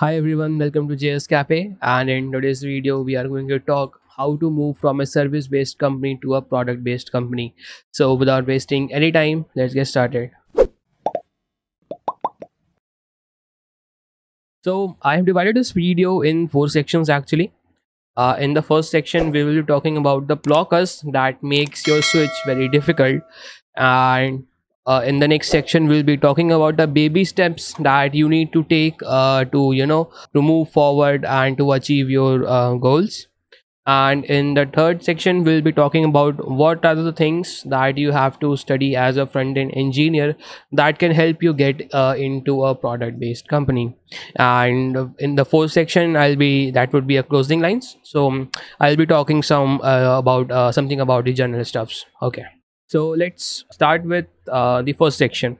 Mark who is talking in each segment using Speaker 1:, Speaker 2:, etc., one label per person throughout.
Speaker 1: Hi everyone, welcome to JS Cafe and in today's video we are going to talk how to move from a service based company to a product based company. So without wasting any time, let's get started. So I have divided this video in four sections actually. Uh, in the first section, we will be talking about the blockers that makes your switch very difficult and uh, in the next section we'll be talking about the baby steps that you need to take uh, to you know to move forward and to achieve your uh, goals and in the third section we'll be talking about what are the things that you have to study as a front end engineer that can help you get uh, into a product based company and in the fourth section i'll be that would be a closing lines so i'll be talking some uh, about uh, something about the general stuffs okay so let's start with uh, the first section.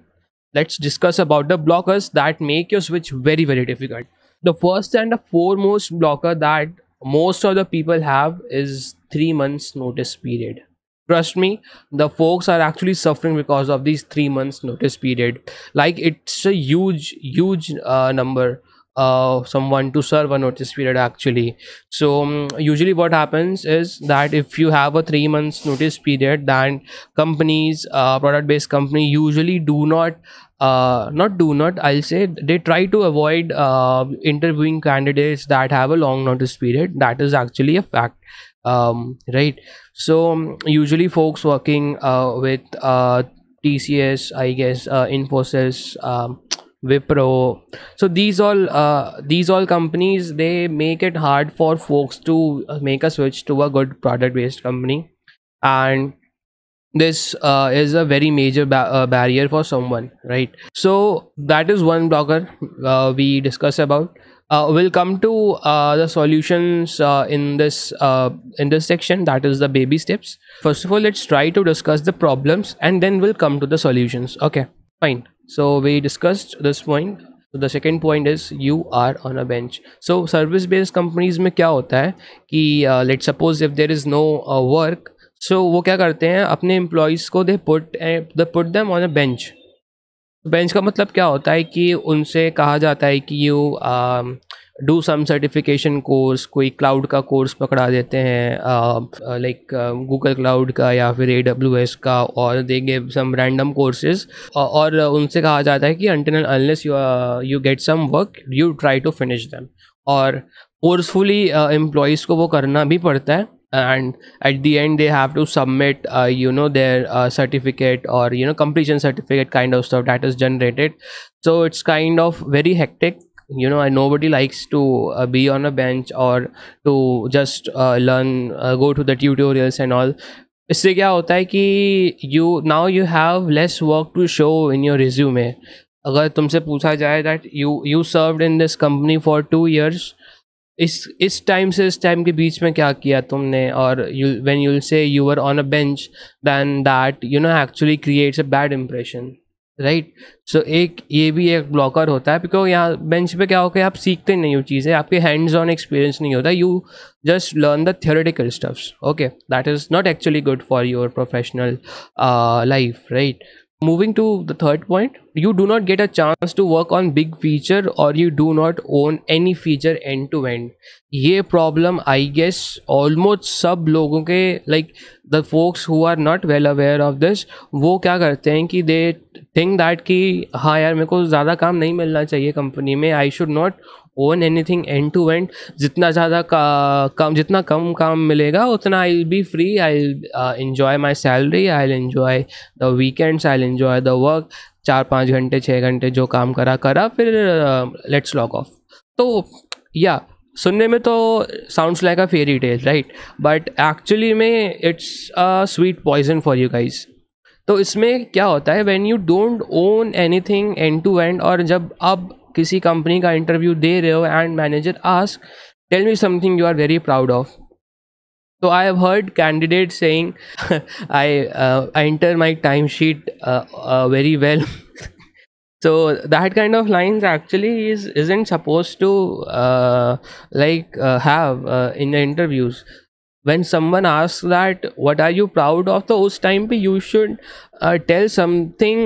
Speaker 1: Let's discuss about the blockers that make your switch very very difficult. The first and the foremost blocker that most of the people have is 3 months notice period. Trust me, the folks are actually suffering because of these 3 months notice period. Like it's a huge huge uh, number uh, someone to serve a notice period actually so um, usually what happens is that if you have a three months notice period then companies uh, product based company usually do not uh, not do not i'll say they try to avoid uh, interviewing candidates that have a long notice period that is actually a fact um, right so um, usually folks working uh, with uh, tcs i guess uh, infosys um, Wipro. So these all uh, these all companies they make it hard for folks to uh, make a switch to a good product based company, and this uh, is a very major ba- uh, barrier for someone, right? So that is one blocker uh, we discuss about. Uh, we'll come to uh, the solutions uh, in this uh, in this section that is the baby steps first of all let's try to discuss the problems and then we'll come to the solutions okay fine so we discussed this point the second point is you are on a bench so service based companies में क्या होता है कि let suppose if there is no work so वो क्या करते हैं अपने एम्प्लॉयज़ को they put the put them on a bench bench का मतलब क्या होता है कि उनसे कहा जाता है कि you do some certification course कोई क्लाउड का कोर्स पकड़ा देते हैं लाइक गूगल क्लाउड का या फिर ए डब्ल्यू एस का और देंगे सम रैंडम कोर्सेज और उनसे कहा जाता है कि until unless you you get some work you try to finish them और फोर्सफुली एम्प्लॉयज़ को वो करना भी पड़ता है and at the end they have to submit you know their certificate और you know competition certificate kind of stuff that is generated so it's kind of very hectic you know I nobody likes to uh, be on a bench or to just uh, learn uh, go to the tutorials and all इससे क्या होता है कि you now you have less work to show in your resume अगर तुमसे पूछा जाए that you you serve in this company for two years इस इस टाइम से इस टाइम के बीच में क्या किया तुमने और you when you'll say you are on a bench then that you know actually creates a bad impression right so एक ये भी एक ब्लॉकर होता है बिकॉज यहाँ बेंच पे क्या होगा आप सीखते नहीं हो चीज़ें आपके हैंड्स ऑन एक्सपीरियंस नहीं होता you just learn the theoretical stuffs okay that is not actually good for your professional life right Moving to the third point, you do not get a chance to work on big feature or you do not own any feature end to end. ये problem I guess almost सब लोगों के like the folks who are not well aware of this वो क्या करते हैं कि they think that कि हाँ यार मेरे को ज़्यादा काम नहीं मिलना चाहिए कंपनी में I should not own anything end to end जितना ज़्यादा कम जितना कम काम मिलेगा उतना I be free I enjoy my salary I enjoy the weekends I enjoy the work चार पाँच घंटे छः घंटे जो काम करा करा फिर लेट्स लॉक ऑफ तो या सुनने में तो sounds like a fairy tale right but actually में it's a sweet poison for you guys तो इसमें क्या होता है when you don't own anything end to end और जब अब किसी कंपनी का इंटरव्यू दे रहे हो and manager ask tell me something you are very proud of तो I have heard candidate saying I I enter my time sheet very well so that kind of lines actually is isn't supposed to uh, like uh, have uh, in the interviews when someone asks that what are you proud of Those us time you should tell something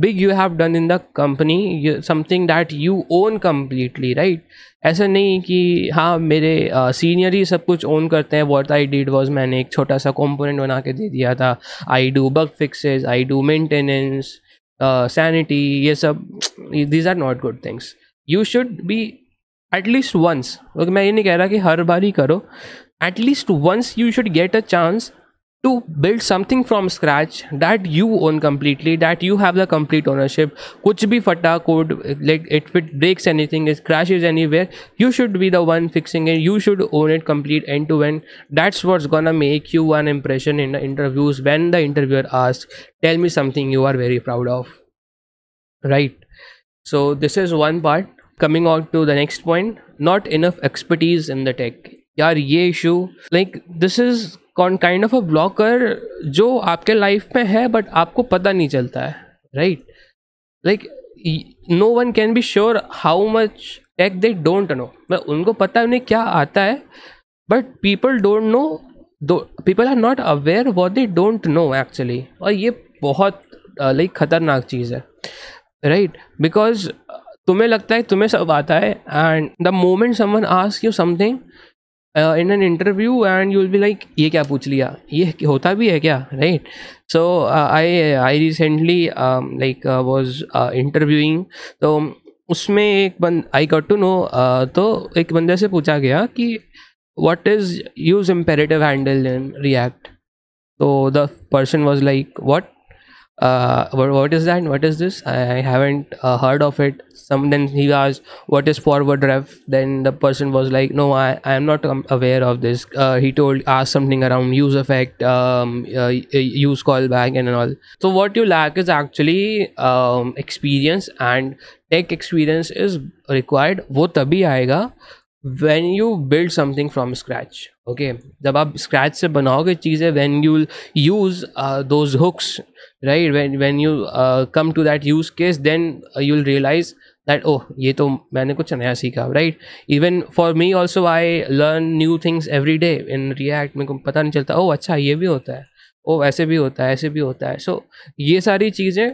Speaker 1: big you have done in the company something that you own completely right ऐसा नहीं कि हाँ मेरे senior ही सब कुछ own करते हैं what I did was मैंने एक छोटा सा कॉम्पोनेंट बना के दे दिया था I do bug fixes I do maintenance sanity ये सब these are not good things you should be at least once मैं ये नहीं कह रहा कि हर बार ही करो at least once you should get a chance to build something from scratch that you own completely that you have the complete ownership kuch bhi fata code like if it breaks anything it crashes anywhere you should be the one fixing it you should own it complete end to end that's what's gonna make you an impression in the interviews when the interviewer asks tell me something you are very proud of right so this is one part coming on to the next point not enough expertise in the tech यार ये issue like this is kind of a blocker जो आपके life में है but आपको पता नहीं चलता है right like no one can be sure how much tech they don't know मैं उनको पता है उन्हें क्या आता है but people don't know people are not aware what they don't know actually और ये बहुत लाइक ख़तरनाक चीज़ है राइट right? बिकॉज तुम्हें लगता है तुम्हें सब आता है and the moment someone ask you something in an interview and you will be like ये क्या पूछ लिया ये होता भी है क्या right so I I recently like was interviewing तो उसमें एक बंद आई गॉट टू नो तो एक बंदे से पूछा गया कि what is use imperative handle in React तो the person was like what what is that what is this I haven't heard of it some then he asked what is forward ref then the person was like no i, I am not um, aware of this uh, he told "Ask something around use effect um, uh, uh, use callback and all so what you lack is actually um, experience and tech experience is required wo tabhi aayega when you build something from scratch okay जब आप scratch से बनाओगे चीज़ें when you use uh, those hooks right when when you uh, come to that use case then uh, you'll realize that oh oh, ये तो मैंने कुछ नया सीखा right even for me also I learn new things every day in React मेरे को पता नहीं चलता oh अच्छा ये भी होता है ओह oh, ऐसे भी होता है ऐसे भी होता है सो so, ये सारी चीज़ें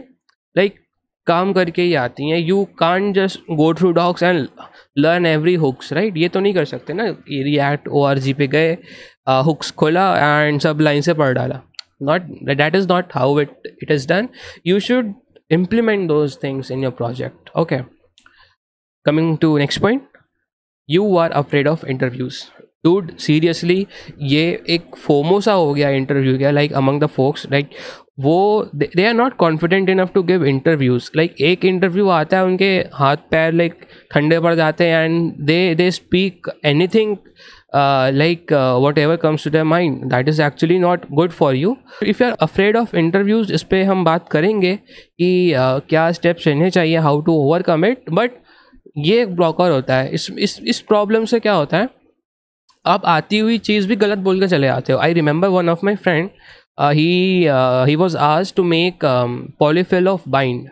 Speaker 1: लाइक like, काम करके ही आती हैं you can just go through docs and learn every hooks right ये तो नहीं कर सकते ना रिएक्ट ओ आर जी पे गए हुक्स खोला एंड सब लाइन से पढ़ डाला not that is not how it it is done you should implement those things in your project okay coming to next point you are afraid of interviews dude seriously ये एक FOMO सा हो गया interview का like among the folks like वो they are not confident enough to give interviews like एक interview आता है उनके हाथ पैर लाइक ठंडे पड़ जाते हैं and they they speak anything like whatever comes to the mind that is actually not good for you if you are afraid of interviews इस पर हम बात करेंगे कि uh, क्या स्टेप्स रहने चाहिए how to overcome it but ये एक ब्लॉकर होता है इस इस इस प्रॉब्लम से क्या होता है आप आती हुई चीज़ भी गलत बोल के चले आते हो I remember one of my friend he he was आज to make polyfill of bind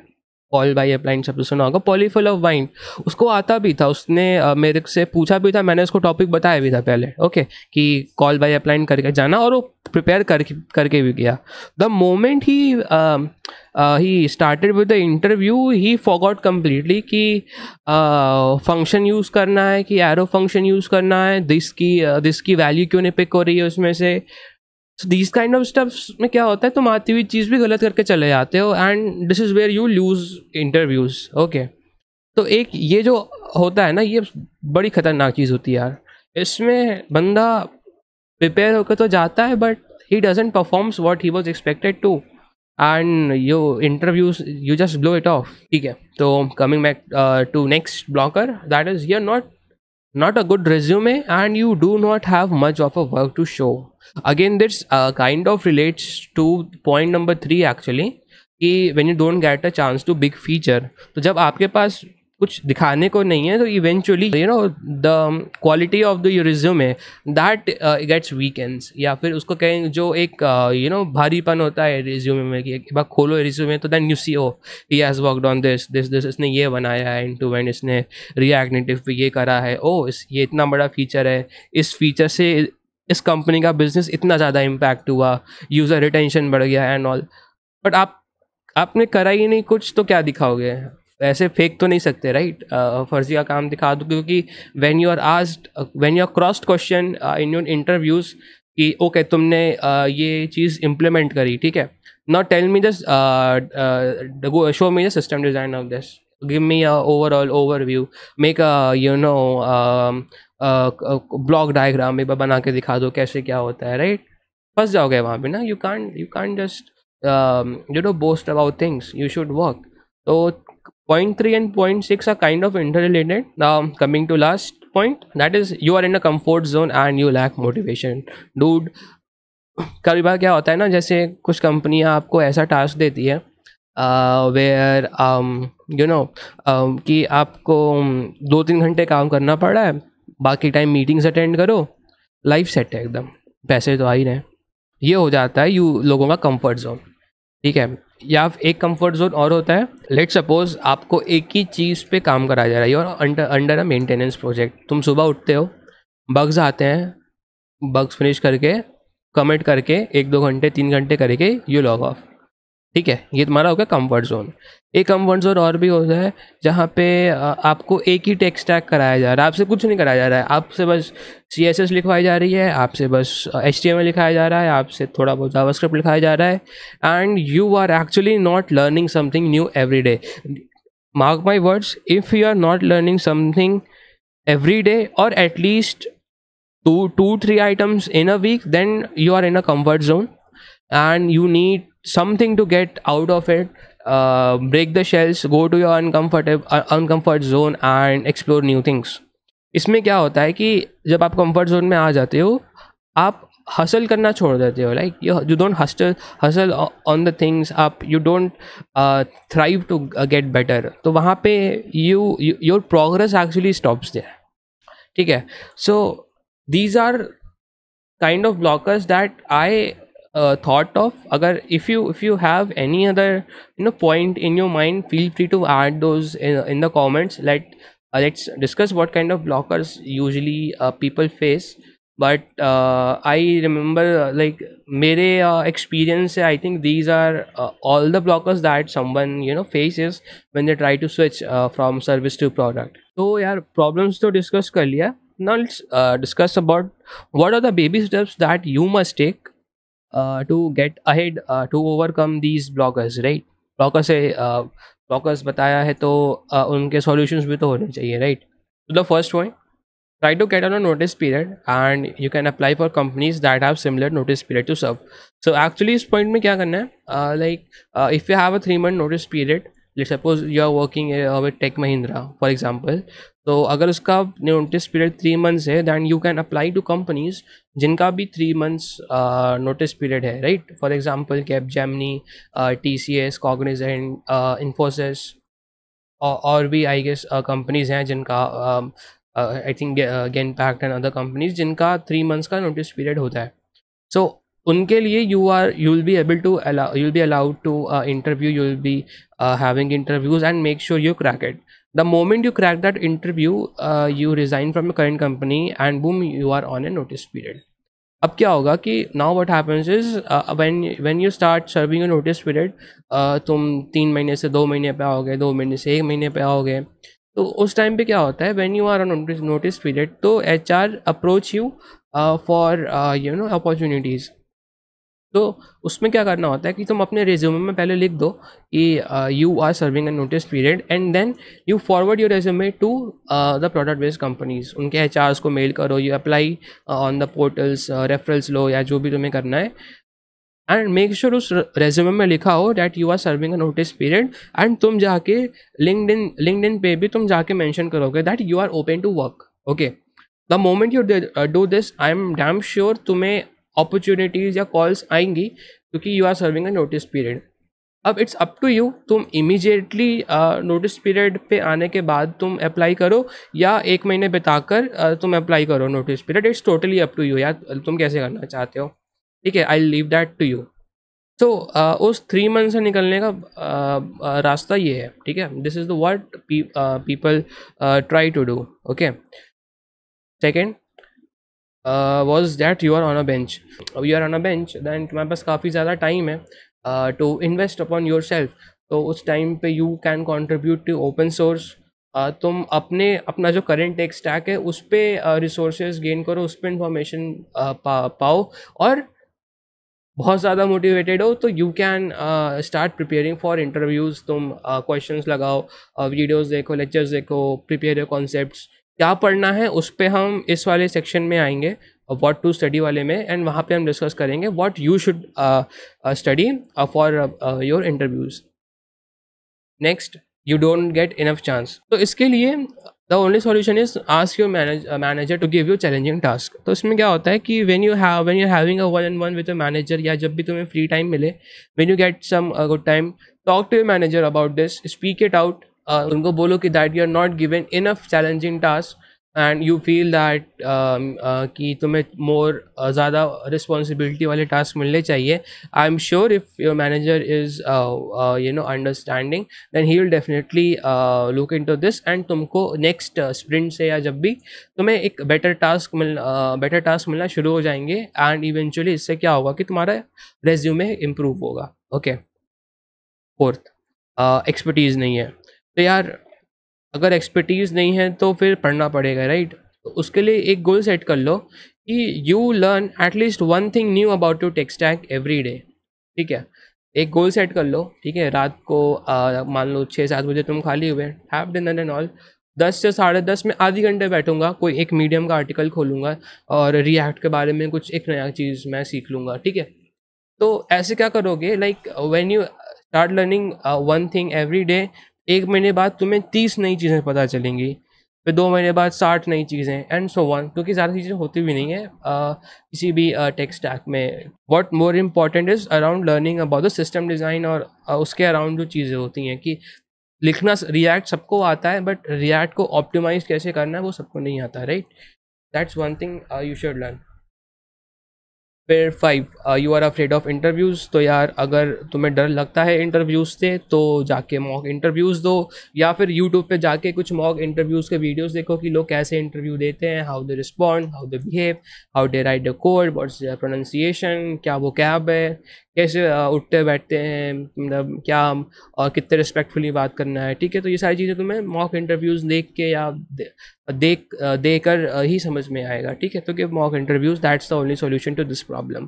Speaker 1: पॉल बाई अपलाइन शब्द सुना होगा पॉलीफुल ऑफ वाइंड उसको आता भी था उसने आ, मेरे से पूछा भी था मैंने उसको टॉपिक बताया भी था पहले ओके कि कॉल बाई अपलाइन करके जाना और वो प्रिपेयर करके करके भी गया the moment he he started with the interview he forgot completely कि फंक्शन यूज़ करना है कि एरो फंक्शन यूज़ करना है दिस की दिस की वैल्यू क्यों नहीं पिक हो रही है उसमें से so these kind of stuffs में क्या होता है तुम आती हुई चीज़ भी गलत करके चले जाते हो and this is where you lose interviews okay तो एक ये जो होता है ना ये बड़ी ख़तरनाक चीज़ होती है यार इसमें बंदा प्रिपेयर होकर तो जाता है but he doesn't performs what he was expected to and your interviews you just blow it off ठीक है तो coming back to next blocker that is यर not not a good resume and you do not have much of a work to show again this uh, kind of relates to point number 3 actually कि when you don't get a chance to big feature तो जब आपके पास कुछ दिखाने को नहीं है तो eventually you know the quality of the resume है दैट गेट्स वीकेंड्स या फिर उसको कहें जो एक यू uh, नो भारीपन होता है रिज्यूमे में कि एक बार खोलो रिज्यूमे तो then you see oh he has worked on this this this इसने ये बनाया है टू वैंड इसने रिएक्ट ये करा है ओ oh, इस ये इतना बड़ा फीचर है इस फीचर से इस कंपनी का बिजनेस इतना ज़्यादा इम्पैक्ट हुआ यूज़र रिटेंशन बढ़ गया एंड ऑल बट आप आपने करा ही नहीं कुछ तो क्या दिखाओगे ऐसे फेंक तो नहीं सकते राइट का काम दिखा दो क्योंकि when you are asked when you are crossed question in your interviews कि ओके तुमने ये चीज़ इम्प्लीमेंट करी ठीक है not tell me just show me the system design of this give me overall overview make you know block diagram एक बार बना के दिखा दो कैसे क्या होता है राइट फंस जाओगे वहाँ पे ना you can you can just you know boast about things you should work तो Point 3 and point 6 are kind of interrelated. Now, coming to last point, that is you are in a comfort zone and you lack motivation. Dude, कई बार क्या होता है ना जैसे कुछ कंपनियां आपको ऐसा टास्क देती है वेयर यू नो कि आपको दो तीन घंटे काम करना पड़ रहा है बाकी टाइम मीटिंग्स अटेंड करो लाइफ सेट है एकदम पैसे तो आ ही रहे ये हो जाता है यू लोगों का कंफर्ट जोन ठीक है या एक कंफर्ट जोन और होता है लेट सपोज आपको एक ही चीज़ पे काम कराया जा रहा है और under under a maintenance project तुम सुबह उठते हो बग्स आते हैं बग्स फिनिश करके कमेंट करके एक दो घंटे तीन घंटे करके यू लॉग ऑफ ठीक है ये तुम्हारा हो गया कम्फर्ट जोन एक कम्फर्ट जोन और भी होता है जहाँ पे आपको एक ही टेक्स टैग कराया जा रहा है आपसे कुछ नहीं कराया जा रहा है आपसे बस सी एस एस लिखवाई जा रही है आपसे बस एच टी एम लिखाया जा रहा है आपसे थोड़ा बहुत जावा स्क्रिप्ट लिखाया जा रहा है and you are actually not learning something new every day mark my words if you are not learning something every day और at least two two three items in a week then you are in a comfort zone and you need something to get out of it uh, break the shells go to your uncomfortable uh, uncomfort zone and explore new things इसमें क्या होता है कि जब आप comfort zone में आ जाते हो आप हसल करना छोड़ देते हो like you you don't hustle hustle on the things आप you don't thrive to get better तो वहाँ पे you your progress actually stops there ठीक है so these are kind of blockers that I uh, thought of agar if you if you have any other you know point in your mind feel free to add those in, in the comments let uh, let's discuss what kind of blockers usually uh, people face but uh, i remember uh, like mere uh, experience i think these are all the blockers that someone you know faces when they try to switch from service to product so yeah problems to discuss kar liya now let's discuss about what are the baby steps that you must take uh, to get ahead uh, to overcome these blockers right blocker से blockers बताया है तो उनके solutions भी तो होने चाहिए right so the first one try to get on a notice period and you can apply for companies that have similar notice period to serve so actually इस point में क्या करना है like uh, if you have a three month notice period uh, let suppose you are working with Tech Mahindra for example तो अगर उसका notice period three months है then you can apply to companies जिनका भी थ्री मंथ्स नोटिस पीरियड है right for example Capgemini T C S Cognizant Infosys और भी I guess companies हैं जिनका I think Genpact and other companies जिनका three months का notice period होता है सो so, उनके लिए you are you will be able to allow you will be allowed to interview you will be having interviews and make sure you crack it the moment you crack that interview you resign from current company and boom you are on a notice period अब क्या होगा कि now what happens is when when you start serving a notice period तुम तीन महीने से दो महीने पे आओगे दो महीने से एक महीने पे आओगे तो उस टाइम पे क्या होता है when you are on notice period तो H R approach you for you know opportunities तो उसमें क्या करना होता है कि तुम अपने रेज्यूम में पहले लिख दो कि you are serving a notice period and then you forward your resume to the product based companies उनके एच को मेल करो you apply on the portals referrals लो या जो भी तुम्हें करना है एंड मेक श्योर उस रेज्यूमे में लिखा हो that you are serving a notice period and तुम जाके लिंकड इन लिंकड इन पे भी तुम जाके मैंशन करोगे that you are open to work okay the moment you do this I am damn sure तुम्हें अपॉर्चुनिटीज़ या कॉल्स आएंगी क्योंकि you are serving a notice period अब इट्स अप टू यू तुम इमीजिएटली नोटिस पीरियड पे आने के बाद तुम अप्लाई करो या एक महीने बिताकर uh, तुम अप्लाई करो notice period it's totally up to you या तुम कैसे करना चाहते हो ठीक है I leave that to you तो उस थ्री मंथ से निकलने का uh, uh, रास्ता ये है ठीक है this is the worst people try to do okay second was that you are on a bench अब you are on a bench then तुम्हारे पास काफ़ी ज़्यादा टाइम है to invest upon yourself तो उस टाइम पे you can contribute to open source तुम अपने अपना जो करेंट एक स्टैक है उस पर रिसोर्सेज गेन करो उस पर इंफॉर्मेशन uh, पा, पाओ और बहुत ज़्यादा मोटिवेटेड हो तो you can start preparing for interviews तुम क्वेश्चंस uh, लगाओ वीडियोस uh, देखो लेक्चर्स देखो प्रिपेयर योर कॉन्सेप्ट्स क्या पढ़ना है उस पर हम इस वाले सेक्शन में आएंगे वॉट टू स्टडी वाले में एंड वहाँ पे हम डिस्कस करेंगे what you should study for your interviews next you don't get enough chance तो इसके लिए the only solution is ask your manager to give you challenging task तो इसमें क्या होता है कि when you have when you having a one and one with a manager या जब भी तुम्हें फ्री टाइम मिले when you get some good time talk to your manager about this speak it out Uh, उनको बोलो कि that you are not given enough challenging task and you feel that कि तुम्हें मोर uh, ज़्यादा responsibility वाले task मिलने चाहिए I am sure if your manager is you know understanding then he will definitely look into this and तुमको नेक्स्ट sprint uh, से या जब भी तुम्हें एक बेटर टास्क मिल बेटर टास्क मिलना शुरू हो जाएंगे एंड इवेंचुअली इससे क्या होगा कि तुम्हारा रेज्यूमे इम्प्रूव होगा ओके फोर्थ एक्सपर्टीज़ नहीं है तो यार अगर एक्सपर्टीज़ नहीं है तो फिर पढ़ना पड़ेगा राइट तो उसके लिए एक गोल सेट कर लो कि you learn at least one thing new about you tech stack every day ठीक है एक गोल सेट कर लो ठीक है रात को मान लो छः सात बजे तुम खाली हुए हैव डिनर एंड ऑल दस से साढ़े दस में आधे घंटे बैठूंगा कोई एक मीडियम का आर्टिकल खोलूंगा और रिएक्ट के बारे में कुछ एक नया चीज़ मैं सीख लूँगा ठीक है तो ऐसे क्या करोगे like when you start learning one thing every day एक महीने बाद तुम्हें तीस नई चीज़ें पता चलेंगी फिर दो महीने बाद साठ नई चीज़ें एंड सो वन क्योंकि ज़्यादा चीज़ें होती भी नहीं है आ, किसी भी टेक स्टैक में what more important is around learning about the system design और आ, उसके अराउंड जो चीज़ें होती हैं कि लिखना रिएक्ट सबको आता है बट रिएक्ट को ऑप्टिमाइज कैसे करना है वो सबको नहीं आता right that's one thing you should learn फिर five you are afraid of interviews तो यार अगर तुम्हें डर लगता है इंटरव्यूज़ से तो जाके मॉक इंटरव्यूज़ दो या फिर यूट्यूब पे जाके कुछ मॉक इंटरव्यूज़ के वीडियोस देखो कि लोग कैसे इंटरव्यू देते हैं how they respond how they behave how they write the code what's their pronunciation क्या वो कैब है कैसे uh, उठते बैठते हैं मतलब क्या और uh, कितने रिस्पेक्टफुली बात करना है ठीक है तो ये सारी चीज़ें तुम्हें मॉक इंटरव्यूज़ देख के या देख देकर ही समझ में आएगा ठीक है तो give mock interviews that's the only solution to this problem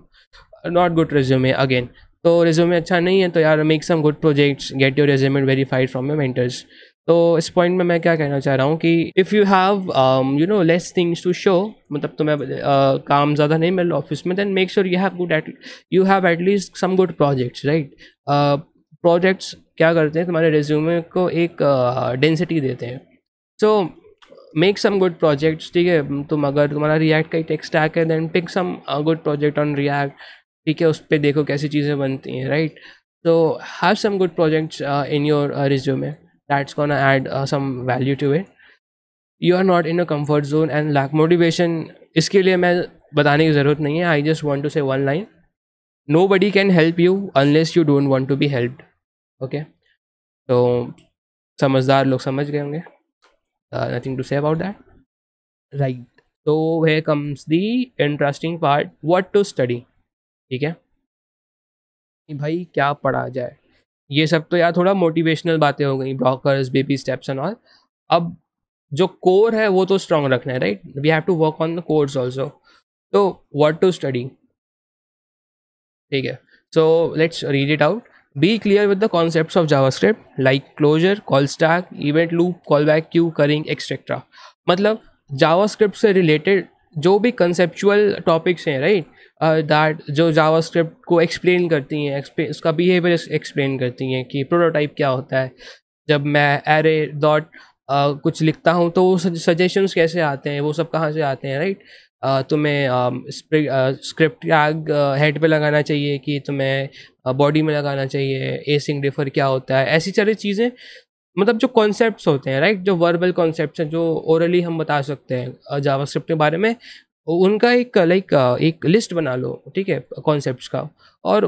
Speaker 1: not good resume again तो रिज्यूमे अच्छा नहीं है तो यार make some good projects get your resume verified from your mentors तो इस पॉइंट में मैं क्या कहना चाह रहा हूँ कि if you have you know less things to show मतलब तुम्हें uh, काम ज़्यादा नहीं मिल ऑफिस में then make sure you have good at you have at least some good projects right projects क्या करते हैं तुम्हारे रिज्यूमे को एक डेंसिटी uh, देते हैं so so, make some good projects ठीक है तुम अगर तुम्हारा रिएक्ट का ही टेक स्टैक है then pick some good project on React ठीक है उस पर देखो कैसी चीज़ें बनती हैं राइट तो have some good projects in your resume that's can add some value to it you are not in a comfort zone and lack motivation इसके लिए मैं बताने की ज़रूरत नहीं है I just want to say one line nobody can help you unless you don't want to be help okay तो समझदार लोग समझ गए होंगे nothing uh, nothing to say about that right so here comes the interesting part what to study ठीक है कि भाई क्या पढ़ा जाए ये सब तो यार थोड़ा मोटिवेशनल बातें हो गई blockers baby steps and all अब जो कोर है वो तो स्ट्रांग रखना है right we have to work on the course also तो वट टू स्टडी ठीक है so let's read it out be clear with the concept of JavaScript like closure call stack event loop callback queue currying etcetera मतलब script से related जो भी conceptual topics हैं right that uh, जो जावा script को explain करती हैं उसका बिहेवियर एक्सप्लेन करती हैं कि प्रोटोटाइप क्या होता है जब मैं एरे डॉट uh, कुछ लिखता हूँ तो वो सजेशंस कैसे आते हैं वो सब कहाँ से आते हैं राइट right? तुम्हें स्क्रिप्ट टैग हेड पे लगाना चाहिए कि तुम्हें बॉडी में लगाना चाहिए एसिंग डिफर क्या होता है ऐसी सारी चीज़ें मतलब जो कॉन्सेप्ट्स होते हैं राइट जो वर्बल कॉन्सेप्ट हैं जो ओरली हम बता सकते हैं जावा स्क्रिप्ट के बारे में उनका एक लाइक एक लिस्ट बना लो ठीक है कॉन्सेप्ट का और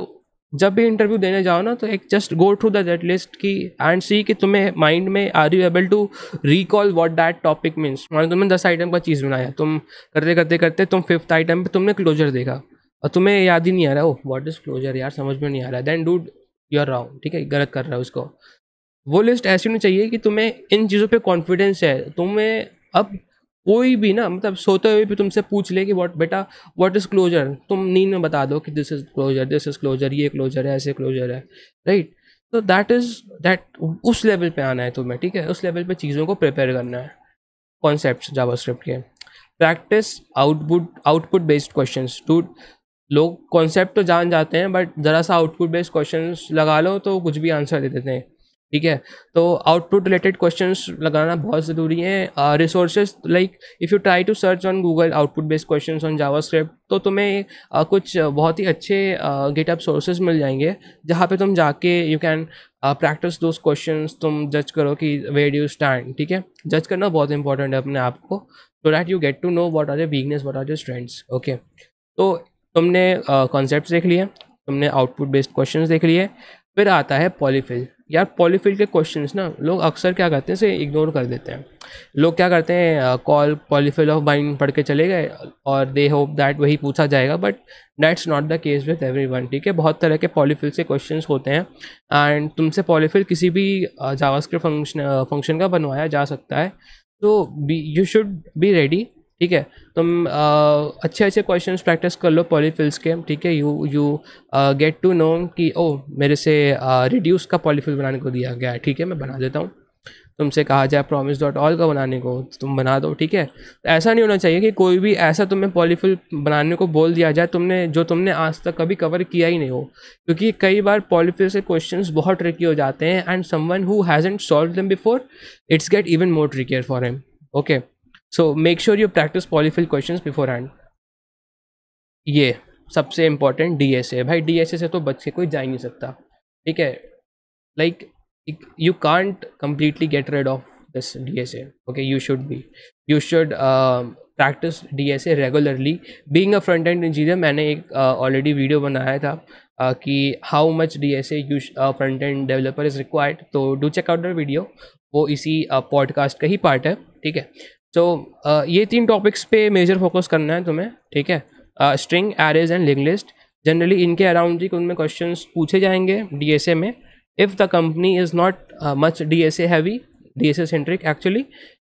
Speaker 1: जब भी इंटरव्यू देने जाओ ना तो एक just go through that list की एंड सी कि तुम्हें माइंड में are you able to recall what that topic means मान तुमने दस आइटम का चीज़ बनाया तुम करते करते करते तुम फिफ्थ आइटम पे तुमने क्लोजर देखा और तुम्हें याद ही नहीं आ रहा ओ व्हाट इज़ क्लोजर यार समझ में नहीं आ रहा then do you are wrong ठीक है गलत कर रहा है उसको वो लिस्ट ऐसी होनी चाहिए कि तुम्हें इन चीज़ों पर कॉन्फिडेंस है तुम्हें अब कोई भी ना मतलब सोते हुए भी तुमसे पूछ ले कि वॉट बेटा वॉट इज़ क्लोजर तुम नींद में बता दो कि this is closure this is closure ये क्लोजर है ऐसे क्लोजर है राइट तो दैट इज़ दैट उस लेवल पे आना है तुम्हें ठीक है उस लेवल पे चीज़ों को प्रिपेयर करना है कॉन्सेप्ट जावा के practice output output based question to लोग कॉन्सेप्ट तो जान जाते हैं बट ज़रा सा आउटपुट बेस्ड क्वेश्चन लगा लो तो कुछ भी आंसर दे देते हैं ठीक है तो आउटपुट रिलेटेड क्वेश्चन लगाना बहुत ज़रूरी है resources like if you try to search on Google output based question on JavaScript तो तुम्हें uh, कुछ uh, बहुत ही अच्छे गेटअप uh, सोर्सेज मिल जाएंगे जहाँ पे तुम जाके you can practice those question तुम जज करो कि वे डू स्टैंड ठीक है जज करना बहुत इंपॉर्टेंट है अपने आप को so that you get to know what are your weakness what are your strengths okay तो तुमने कॉन्सेप्ट uh, देख लिए तुमने आउटपुट बेस्ड क्वेश्चन देख लिए फिर आता है पॉलीफिल यार पॉलीफिल के क्वेश्चन ना लोग अक्सर क्या करते हैं इसे इग्नोर कर देते हैं लोग क्या करते हैं कॉल पॉलीफिल ऑफ बाइंग पढ़ के चले गए और दे होप दैट वही पूछा जाएगा but that's not the case with everyone ठीक है बहुत तरह के पॉलीफिल से क्वेश्चन होते हैं एंड तुमसे पॉलीफिल किसी भी जावास्क्रिप्ट फंक्शन फंक्शन का बनवाया जा सकता है तो be you should be ready ठीक है तुम आ, अच्छे अच्छे क्वेश्चन प्रैक्टिस कर लो पॉलीफिल्स के ठीक है you you get to know कि ओ मेरे से रिड्यूस का पॉलीफिल बनाने को दिया गया है ठीक है मैं बना देता हूँ तुमसे कहा जाए प्रॉमिस डॉट ऑल का बनाने को तो तुम बना दो ठीक है तो ऐसा नहीं होना चाहिए कि कोई भी ऐसा तुम्हें पॉलीफिल बनाने को बोल दिया जाए तुमने जो तुमने आज तक कभी कवर किया ही नहीं हो क्योंकि कई बार पॉलीफिल से क्वेश्चंस बहुत ट्रिकी हो जाते हैं and someone who hasn't solve them before it's get even more trickier for him okay so make sure you practice polyfill question beforehand ये सबसे इम्पॉर्टेंट डी एस ए भाई डी एस ए से तो बच के कोई जा ही नहीं सकता ठीक है like you can't completely get rid of this D S A okay you should be you should practice D S A regularly being a front end engineer मैंने एक ऑलरेडी uh, वीडियो बनाया था uh, कि how much D S A front end developer is required तो do check out video वो इसी podcast uh, का ही part है ठीक है तो ये तीन टॉपिक्स पे मेजर फोकस करना है तुम्हें ठीक है string arrays and linked list generally इनके अराउंड ही उनमें क्वेश्चन पूछे जाएंगे डी में if the company is not much D S A heavy D S A centric actually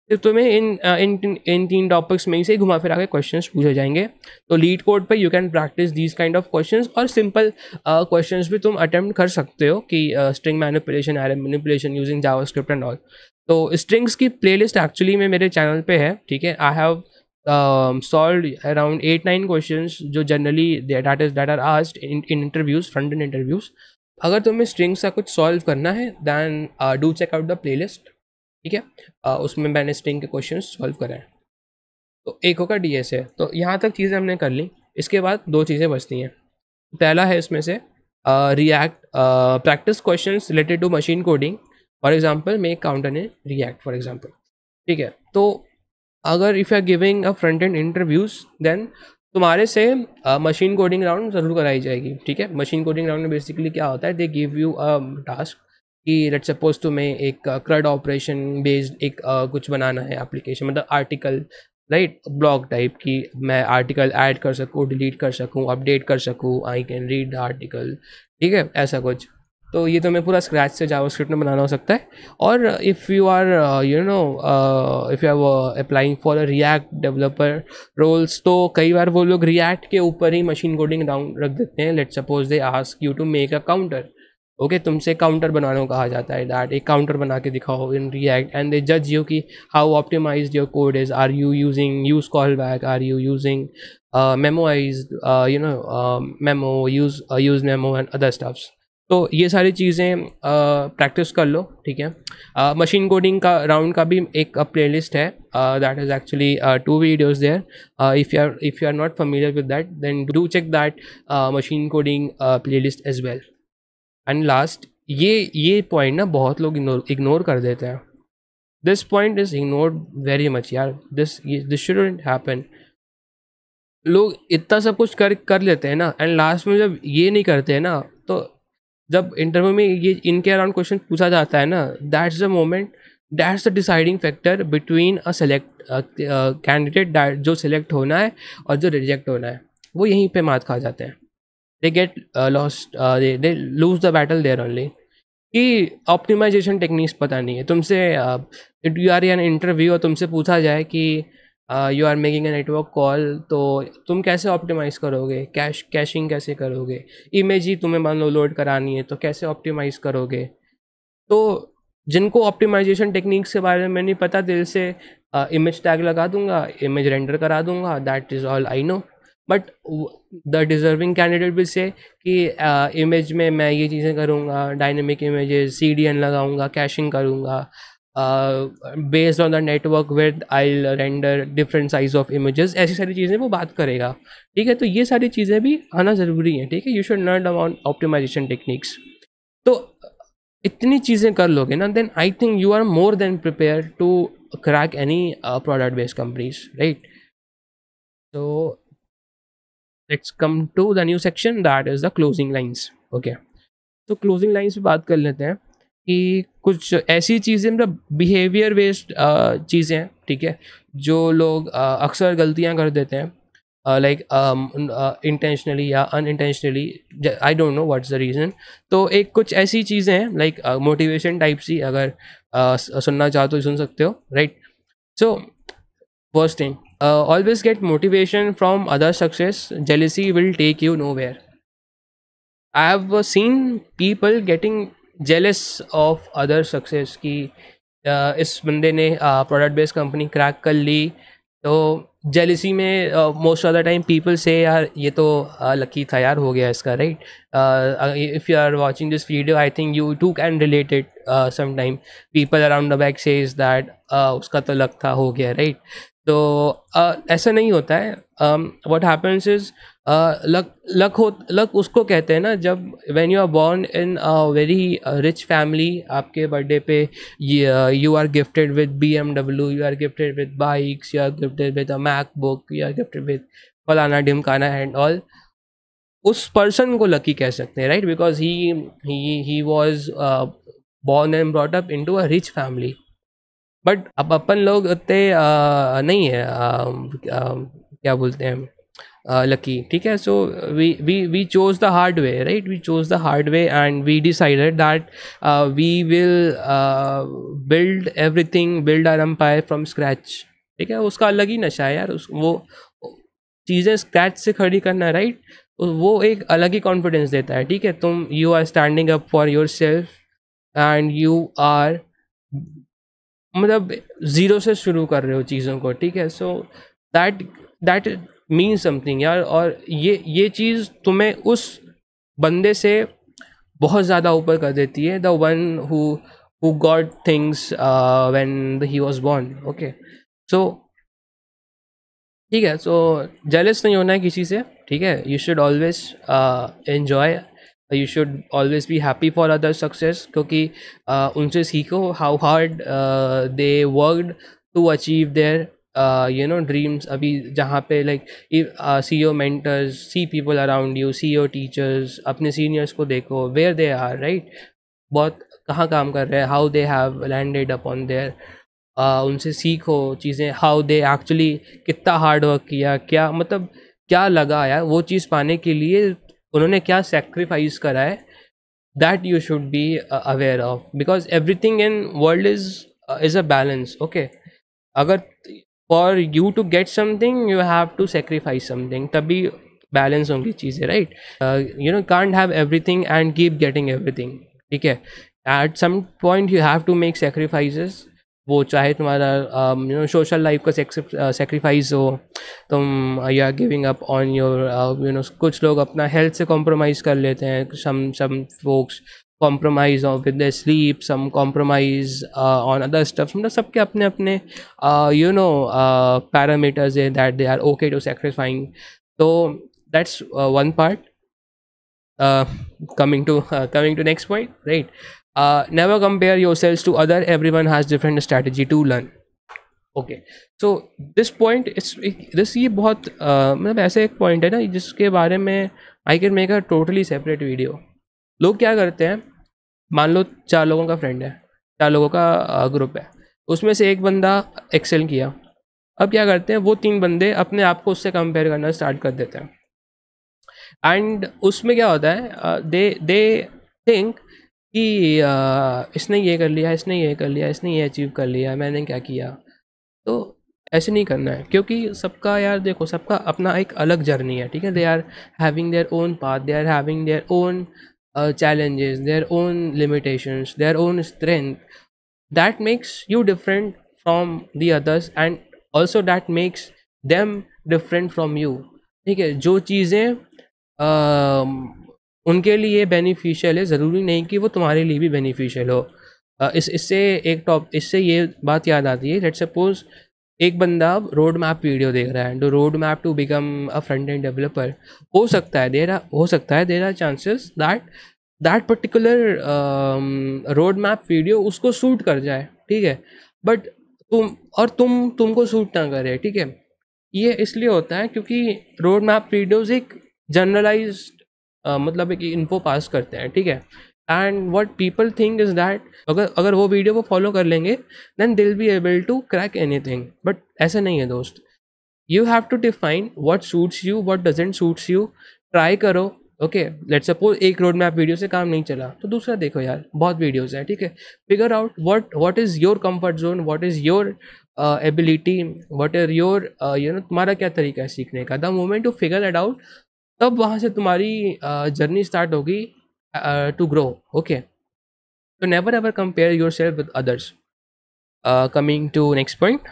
Speaker 1: सिर्फ तुम्हें इन uh, इन इन तीन टॉपिक्स में ही से घुमा फिरा के क्वेश्चन पूछे जाएंगे तो लीड कोड पे you can practice these kind of question और सिंपल क्वेश्चन uh, भी तुम अटैम्प्ट कर सकते हो कि string manipulation or manipulation using script and all तो स्ट्रिंग्स की प्लेलिस्ट एक्चुअली में मेरे चैनल पे है ठीक है I have solve around eight nine question जो generally that is that are asked in interviews front in interviews अगर तुम्हें स्ट्रिंग्स का कुछ सॉल्व करना है then do check out the playlist ठीक है uh, उसमें मैंने स्ट्रिंग के क्वेश्चन सॉल्व कराए तो एक होगा डी एस है तो यहाँ तक चीज़ें हमने कर ली इसके बाद दो चीज़ें बचती हैं पहला है इसमें से React practice question related to machine coding for example make counter in React for example ठीक है तो अगर if you are giving a front end interviews then तुम्हारे से मशीन कोडिंग राउंड ज़रूर कराई जाएगी ठीक है मशीन कोडिंग राउंड में बेसिकली क्या होता है they give you a task कि लेट सपोज तुम्हें एक क्रड ऑपरेशन बेस्ड एक uh, कुछ बनाना है एप्लीकेशन मतलब आर्टिकल राइट ब्लॉग टाइप की मैं आर्टिकल ऐड कर सकूँ डिलीट कर सकूँ अपडेट कर सकूँ I can read the article ठीक है ऐसा कुछ तो ये तो मैं पूरा स्क्रैच से जावास्क्रिप्ट में बनाना हो सकता है और if you are you know if you are applying for a React developer roles तो कई बार वो लोग रिएक्ट के ऊपर ही मशीन कोडिंग डाउन रख देते हैं let suppose they ask you to make a counter okay तुमसे काउंटर बनाने को कहा जाता है डैट एक काउंटर बना के दिखाओ इन रिएक्ट एंड दे जज यू कि how optimize your code is are you using use call back are you using memoize you know memo use use memo and other stuffs तो ये सारी चीज़ें प्रैक्टिस कर लो ठीक है मशीन कोडिंग का राउंड का भी एक प्ले लिस्ट है that is actually two videos there if you are if you are not familiar with that then do check that machine coding playlist as well and last ये ये point ना बहुत लोग ignore कर देते हैं this point is ignored very much यार this this shouldn't happen लोग इतना सब कुछ कर कर लेते हैं ना एंड लास्ट में जब ये नहीं करते हैं ना तो जब इंटरव्यू में ये इनके अराउंड क्वेश्चन पूछा जाता है ना that's the moment that's the deciding factor between a select candidate जो सेलेक्ट होना है और जो रिजेक्ट होना है वो यहीं पे मात खा जाते हैं they get lost they lose the battle there only कि ऑप्टिमाइजेशन टेक्निक्स पता नहीं है तुमसे यू आर एन इंटरव्यू और तुमसे पूछा जाए कि you are making a network call तो तुम कैसे ऑप्टिमाइज़ करोगे कैश कैशिंग कैसे करोगे इमेज ही तुम्हें मान लो लोड करानी है तो कैसे ऑप्टिमाइज़ करोगे तो जिनको ऑप्टिमाइजेशन टेक्निक्स के बारे में नहीं पता दिल से इमेज uh, टैग लगा दूंगा इमेज रेंडर करा दूंगा that is all I know but the deserving candidate भी से कि इमेज uh, में मैं ये चीज़ें करूँगा dynamic images C D N लगाऊँगा कैशिंग करूँगा based on the network with I render different size of of ऐसी सारी चीज़ें वो बात करेगा ठीक है तो ये सारी चीज़ें भी आना ज़रूरी हैं ठीक है you should learn about optimization techniques तो इतनी चीज़ें कर लोगे ना then I think you are more than prepare to crack any product based companies right तो let's come to the new section that is the closing lines okay तो closing lines पर बात कर लेते हैं कि कुछ ऐसी चीज़ें मतलब बिहेवियर बेस्ड चीज़ें हैं ठीक है जो लोग अक्सर गलतियां कर देते हैं लाइक इंटेंशनली या unintentionally I don't know what's the reason तो एक कुछ ऐसी चीज़ें हैं लाइक मोटिवेशन टाइप सी अगर uh, सुनना चाहते हो तो सुन सकते हो right so first thing always get motivation from other success jealousy will take you know where I have seen people getting jealous of other success की इस बंदे ने प्रोडक्ट बेस्ड कंपनी क्रैक कर ली तो जेलिसी में most of the time people से यार ये तो लकी था यार हो गया इसका right if you are watching this video I think you too can related it sometime people around the back says that उसका तो लक था हो गया राइट तो ऐसा नहीं होता है what happens is luck luck हो लक उसको कहते हैं ना जब when you are born in very rich family आपके बर्थडे पे you are gifted with B M W you are gifted with bikes you are gifted with a MacBook you are gifted with फलाना ढिमकाना and all उस person को lucky कह सकते हैं right because he he was born and brought up in to a rich family but अब अपन लोग उतने नहीं है आ, आ, क्या बोलते हैं लकी ठीक है so we we we chose the hard way right we chose the hard way and we decided that we will build everything build our empire from scratch ठीक है उसका अलग ही नशा है यार उस वो चीज़ें स्क्रैच से खड़ी करना राइट तो वो एक अलग ही कॉन्फिडेंस देता है ठीक है तुम you are standing up for yourself and you are मतलब ज़ीरो से शुरू कर रहे हो चीज़ों को ठीक है so that that mean something यार और ये ये चीज़ तुम्हें उस बंदे से बहुत ज़्यादा ऊपर कर देती है the one who who got things when he was born okay so ठीक है सो so, जेलस नहीं होना है किसी से ठीक है you should always enjoy you should always be happy for other success क्योंकि उनसे सीखो how hard they worked to achieve their you know dreams अभी जहाँ पे like see your mentors see people around you see your teachers अपने seniors को देखो where they are right बहुत कहाँ काम कर रहे हैं how they have landed upon there उनसे सीखो चीज़ें हाउ दे एक्चुअली कितना हार्ड वर्क किया क्या मतलब क्या लगा यार वो चीज़ पाने के लिए उन्होंने क्या सेक्रीफाइस करा है that you should be aware of because everything in world is is a balance okay अगर for you to get something you have to sacrifice something तभी बैलेंस होंगी चीज़ें right you know can't have everything and keep getting everything ठीक है at some point you have to make sacrifice वो चाहे तुम्हारा you know social life का sacrifice uh, हो तुम you are giving up on your you know कुछ लोग अपना हेल्थ से कॉम्प्रोमाइज़ कर लेते हैं some some folks compromise with the sleep some compromise on other stuff मतलब सबके अपने अपने यू नो पैरामीटर्स है that they are okay to sacrificing तो that's one part coming to coming to next point right never compare yourself to other everyone has different strategy to learn okay so this point is this ये बहुत uh, मतलब ऐसे एक point है ना जिसके बारे में I can make a totally separate video लोग क्या करते हैं मान लो चार लोगों का फ्रेंड है चार लोगों का ग्रुप uh, है उसमें से एक बंदा एक्सेल किया अब क्या करते हैं वो तीन बंदे अपने आप को उससे कंपेयर करना स्टार्ट कर देते हैं एंड उसमें क्या होता है दे दे थिंक कि आ, इसने ये कर लिया इसने ये कर लिया इसने ये अचीव कर लिया मैंने क्या किया तो ऐसे नहीं करना है क्योंकि सबका यार देखो सबका अपना एक अलग जर्नी है ठीक है they are having their own path they are having their own challenges their own limitations their own strength that makes you different from the others and also that makes them different from you ठीक है जो चीज़ें उनके लिए beneficial है ज़रूरी नहीं कि वो तुम्हारे लिए भी बेनिफिशियल हो इस इससे एक टॉप इससे ये बात याद आती है लेट सपोज़ एक बंदा अब रोड मैप वीडियो देख रहा है road map to become a front end developer हो सकता है देर हो सकता है there are chances that that particular road map video उसको सूट कर जाए ठीक है बट तुम और तुम तुमको सूट ना करे ठीक है ये इसलिए होता है क्योंकि रोड मैप वीडियोज़ एक जनरलाइज मतलब एक इन्फो पास करते हैं ठीक है and what people think is that अगर अगर वो वीडियो को फॉलो कर लेंगे then they'll be able to crack anything but ऐसा नहीं है दोस्त you have to define what suits you what doesn't suits you try करो ओके लेट सपोज एक रोड मैप वीडियो से काम नहीं चला तो दूसरा देखो यार बहुत वीडियोज है ठीक है figure out what what is your comfort zone what is your ability what are your you know तुम्हारा क्या तरीका है सीखने का the moment to figured out तब वहाँ से तुम्हारी जर्नी स्टार्ट होगी टू ग्रो ओके तो never ever compare yourself with others coming to next point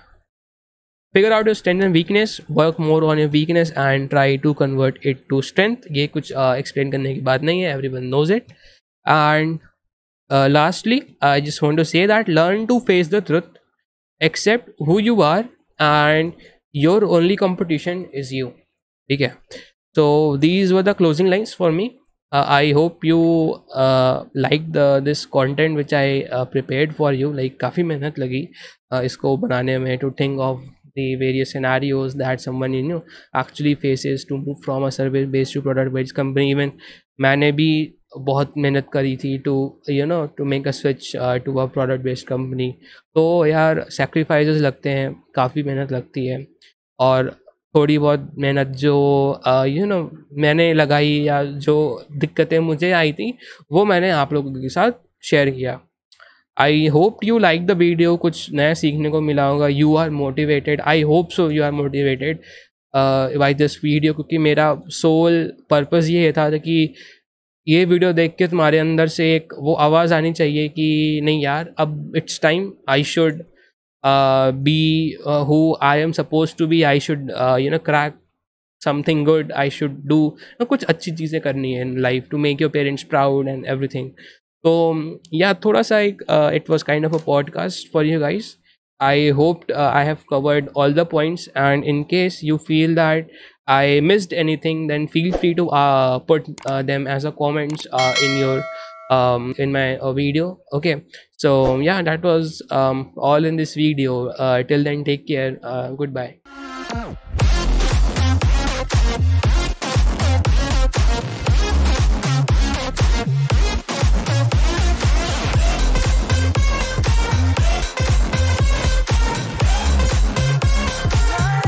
Speaker 1: figure out your strength and weakness work more on your weakness and try to convert it to strength ये कुछ explain uh, करने की बात नहीं है everyone knows it and lastly I just want to say that learn to face the truth accept who you are and your only competition is you ठीक है so these were the closing lines for me uh, i hope you uh, like the this content which i uh, prepared for you like kafi mehnat lagi uh, isko banane mein to think of the various scenarios that someone you know actually faces to move from a service based to product based company even मैंने भी बहुत मेहनत करी थी to you know to make a switch to a product based company तो यार sacrifices लगते हैं काफ़ी मेहनत लगती है और थोड़ी बहुत मेहनत जो यू नो मैंने लगाई या जो दिक्कतें मुझे आई थी वो मैंने आप लोगों के साथ शेयर किया I hope you like the video कुछ नया सीखने को मिला होगा you are motivated I hope so you are motivated by this video क्योंकि मेरा सोल पर्पज़ ये था कि ये वीडियो देख के तुम्हारे अंदर से एक वो आवाज़ आनी चाहिए कि नहीं यार अब it's time I should Uh, be uh, who I am supposed to be. I should uh, you know crack something good. I should do you know, कुछ अच्छी चीज़ें करनी है in life to make your parents proud and everything. So um, yeah, थोड़ा सा एक uh, it was kind of a podcast for you guys. I hoped uh, I have covered all the points. And in case you feel that I missed anything, then feel free to uh, put uh, them as a comments uh, in your um, in my uh, video okay so yeah that was um, all in this video uh, till then take care uh, goodbye